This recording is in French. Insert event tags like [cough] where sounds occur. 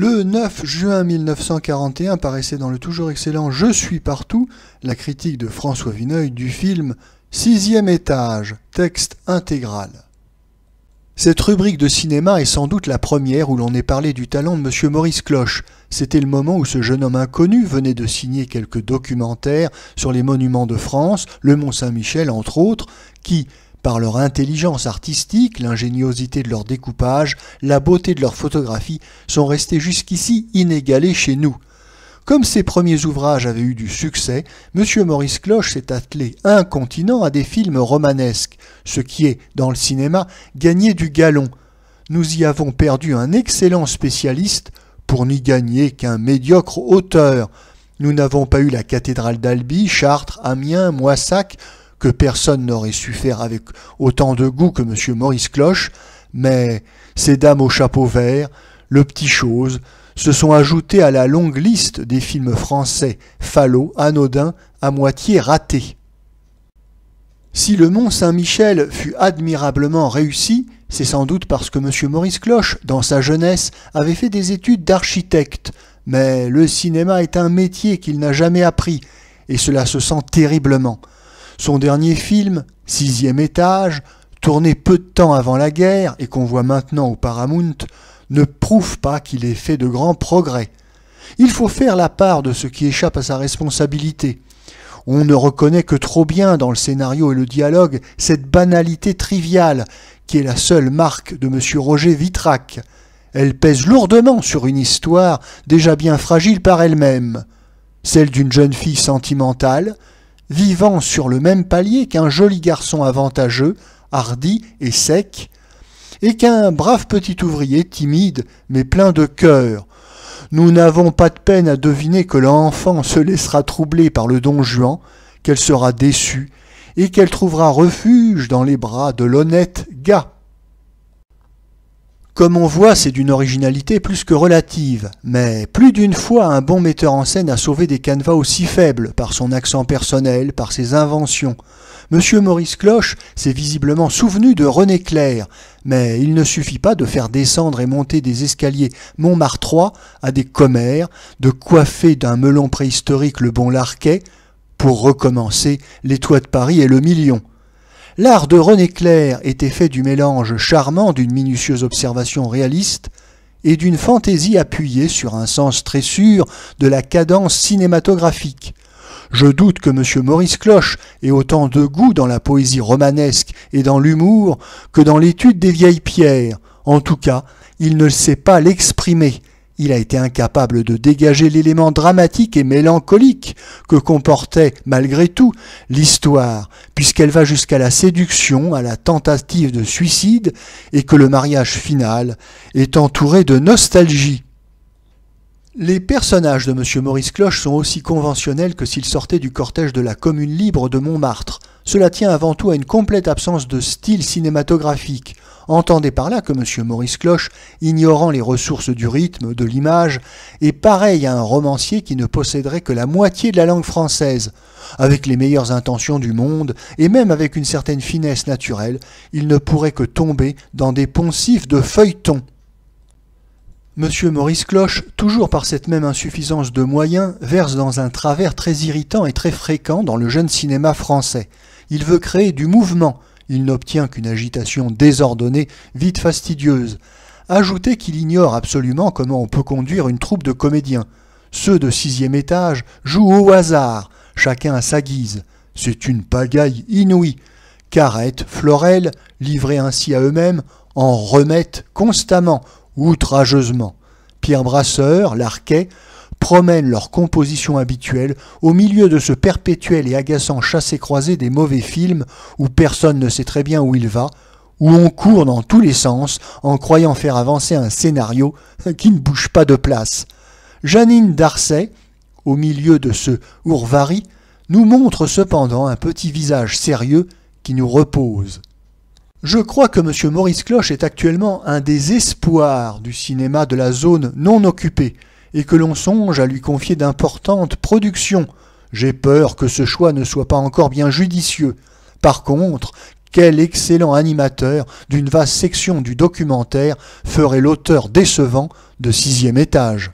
Le 9 juin 1941 paraissait dans le toujours excellent Je suis partout la critique de François Vineuil du film Sixième étage, texte intégral. Cette rubrique de cinéma est sans doute la première où l'on ait parlé du talent de M. Maurice Cloche. C'était le moment où ce jeune homme inconnu venait de signer quelques documentaires sur les monuments de France, le Mont Saint-Michel entre autres, qui, par leur intelligence artistique, l'ingéniosité de leur découpage, la beauté de leur photographie sont restés jusqu'ici inégalés chez nous. Comme ces premiers ouvrages avaient eu du succès, M. Maurice Cloche s'est attelé un continent à des films romanesques, ce qui est, dans le cinéma, gagné du galon. Nous y avons perdu un excellent spécialiste pour n'y gagner qu'un médiocre auteur. Nous n'avons pas eu la cathédrale d'Albi, Chartres, Amiens, Moissac, que personne n'aurait su faire avec autant de goût que M. Maurice Cloche, mais ces dames au chapeau vert, le petit chose, se sont ajoutées à la longue liste des films français falots, anodins, à moitié ratés. Si le Mont Saint-Michel fut admirablement réussi, c'est sans doute parce que M. Maurice Cloche, dans sa jeunesse, avait fait des études d'architecte, mais le cinéma est un métier qu'il n'a jamais appris, et cela se sent terriblement. Son dernier film, Sixième étage, tourné peu de temps avant la guerre et qu'on voit maintenant au Paramount, ne prouve pas qu'il ait fait de grands progrès. Il faut faire la part de ce qui échappe à sa responsabilité. On ne reconnaît que trop bien dans le scénario et le dialogue cette banalité triviale qui est la seule marque de M. Roger Vitrac. Elle pèse lourdement sur une histoire déjà bien fragile par elle-même, celle d'une jeune fille sentimentale vivant sur le même palier qu'un joli garçon avantageux, hardi et sec, et qu'un brave petit ouvrier timide mais plein de cœur. Nous n'avons pas de peine à deviner que l'enfant se laissera troubler par le don Juan, qu'elle sera déçue, et qu'elle trouvera refuge dans les bras de l'honnête gars. Comme on voit, c'est d'une originalité plus que relative, mais plus d'une fois un bon metteur en scène a sauvé des canevas aussi faibles par son accent personnel, par ses inventions. Monsieur Maurice Cloche s'est visiblement souvenu de René Clair, mais il ne suffit pas de faire descendre et monter des escaliers Montmartre à des commères, de coiffer d'un melon préhistorique le bon Larquet, pour recommencer les toits de Paris et le million. L'art de René Clair était fait du mélange charmant d'une minutieuse observation réaliste et d'une fantaisie appuyée sur un sens très sûr de la cadence cinématographique. Je doute que M. Maurice Cloche ait autant de goût dans la poésie romanesque et dans l'humour que dans l'étude des vieilles pierres. En tout cas, il ne sait pas l'exprimer, il a été incapable de dégager l'élément dramatique et mélancolique que comportait, malgré tout, l'histoire, puisqu'elle va jusqu'à la séduction, à la tentative de suicide, et que le mariage final est entouré de nostalgie. Les personnages de M. Maurice Cloche sont aussi conventionnels que s'ils sortaient du cortège de la Commune libre de Montmartre, cela tient avant tout à une complète absence de style cinématographique. Entendez par là que M. Maurice Cloche, ignorant les ressources du rythme, de l'image, est pareil à un romancier qui ne posséderait que la moitié de la langue française. Avec les meilleures intentions du monde, et même avec une certaine finesse naturelle, il ne pourrait que tomber dans des poncifs de feuilletons. Monsieur Maurice Cloche, toujours par cette même insuffisance de moyens, verse dans un travers très irritant et très fréquent dans le jeune cinéma français. Il veut créer du mouvement, il n'obtient qu'une agitation désordonnée, vite fastidieuse. Ajoutez qu'il ignore absolument comment on peut conduire une troupe de comédiens. Ceux de sixième étage jouent au hasard, chacun à sa guise. C'est une pagaille inouïe. Carrette, Florel, livrés ainsi à eux-mêmes, en remettent constamment outrageusement. Pierre Brasseur, l'arquet, promènent leur composition habituelle au milieu de ce perpétuel et agaçant chassé-croisé des mauvais films où personne ne sait très bien où il va, où on court dans tous les sens en croyant faire avancer un scénario [laughs] qui ne bouge pas de place. Janine Darcet, au milieu de ce Ourvari, nous montre cependant un petit visage sérieux qui nous repose. Je crois que M. Maurice Cloche est actuellement un des espoirs du cinéma de la zone non occupée, et que l'on songe à lui confier d'importantes productions. J'ai peur que ce choix ne soit pas encore bien judicieux. Par contre, quel excellent animateur d'une vaste section du documentaire ferait l'auteur décevant de sixième étage.